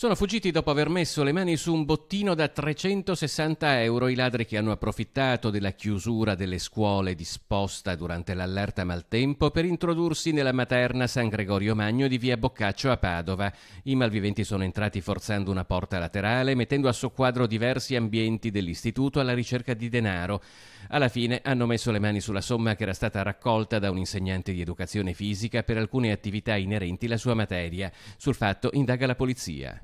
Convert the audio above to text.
Sono fuggiti dopo aver messo le mani su un bottino da 360 euro i ladri che hanno approfittato della chiusura delle scuole disposta durante l'allerta maltempo per introdursi nella materna San Gregorio Magno di via Boccaccio a Padova. I malviventi sono entrati forzando una porta laterale, mettendo a soqquadro diversi ambienti dell'istituto alla ricerca di denaro. Alla fine hanno messo le mani sulla somma che era stata raccolta da un insegnante di educazione fisica per alcune attività inerenti alla sua materia. Sul fatto indaga la polizia.